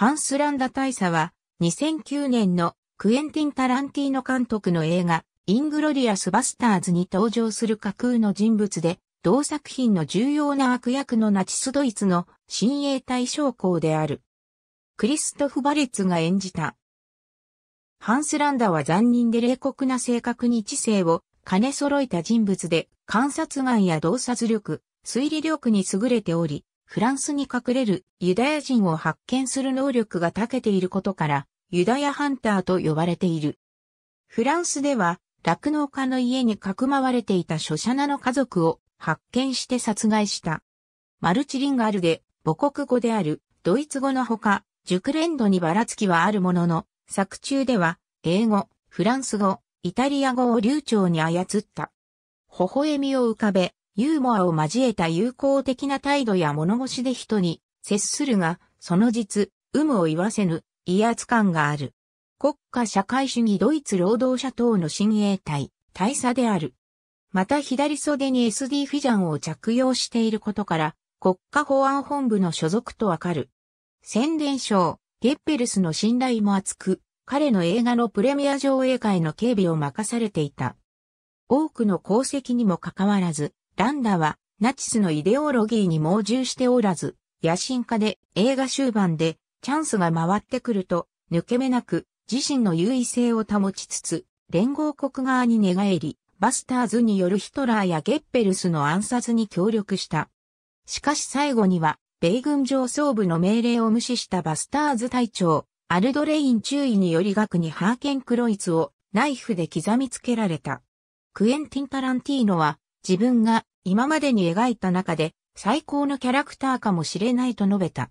ハンス・ランダ大佐は、2009年のクエンティン・タランティーノ監督の映画、イングロリアス・バスターズに登場する架空の人物で、同作品の重要な悪役のナチスドイツの親衛隊将校である。クリストフ・バレッツが演じた。ハンス・ランダは残忍で冷酷な性格に知性を兼ね揃えた人物で、観察眼や洞察力、推理力に優れており、フランスに隠れるユダヤ人を発見する能力が長けていることから、ユダヤハンターと呼ばれている。フランスでは、酪農家の家にかくまわれていた書写名の家族を発見して殺害した。マルチリンガルで母国語であるドイツ語のほか、熟練度にばらつきはあるものの、作中では英語、フランス語、イタリア語を流暢に操った。微笑みを浮かべ、ユーモアを交えた友好的な態度や物腰で人に接するが、その実、有無を言わせぬ威圧感がある。国家社会主義ドイツ労働者等の親衛隊、大佐である。また左袖に SD フィジャンを着用していることから、国家保安本部の所属とわかる。宣伝省、ゲッペルスの信頼も厚く、彼の映画のプレミア上映会の警備を任されていた。多くの功績にもかかわらず、ランダはナチスのイデオロギーに盲従しておらず、野心家で映画終盤でチャンスが回ってくると抜け目なく自身の優位性を保ちつつ、連合国側に寝返り、バスターズによるヒトラーやゲッペルスの暗殺に協力した。しかし最後には、米軍上層部の命令を無視したバスターズ隊長、アルドレイン注意により学にハーケン・クロイツをナイフで刻みつけられた。クエンティン・タランティーノは自分が今までに描いた中で最高のキャラクターかもしれないと述べた。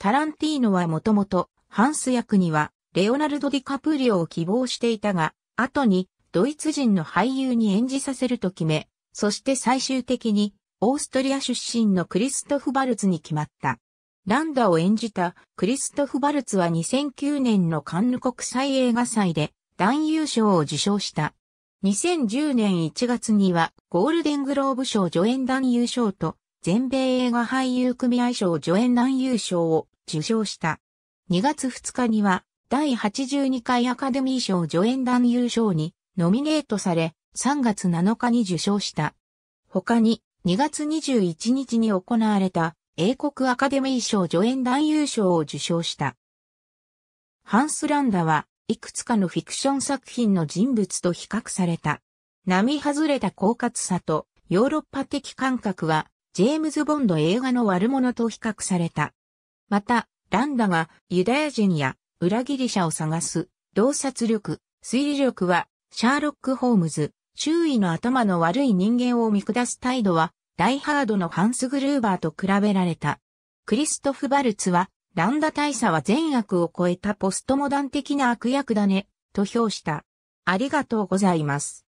タランティーノはもともとハンス役にはレオナルド・ディカプリオを希望していたが、後にドイツ人の俳優に演じさせると決め、そして最終的にオーストリア出身のクリストフ・バルツに決まった。ランダを演じたクリストフ・バルツは2009年のカンヌ国際映画祭で男優賞を受賞した。2010年1月にはゴールデングローブ賞助演男優賞と全米映画俳優組合賞助演男優賞を受賞した。2月2日には第82回アカデミー賞助演男優賞にノミネートされ3月7日に受賞した。他に2月21日に行われた英国アカデミー賞助演男優賞を受賞した。ハンス・ランダはいくつかのフィクション作品の人物と比較された。並外れた狡猾さとヨーロッパ的感覚は、ジェームズ・ボンド映画の悪者と比較された。また、ランダがユダヤ人や裏切り者を探す洞察力、推理力は、シャーロック・ホームズ、周囲の頭の悪い人間を見下す態度は、ダイハードのハンス・グルーバーと比べられた。クリストフ・バルツは、ランダ大佐は善悪を超えたポストモダン的な悪役だね、と評した。ありがとうございます。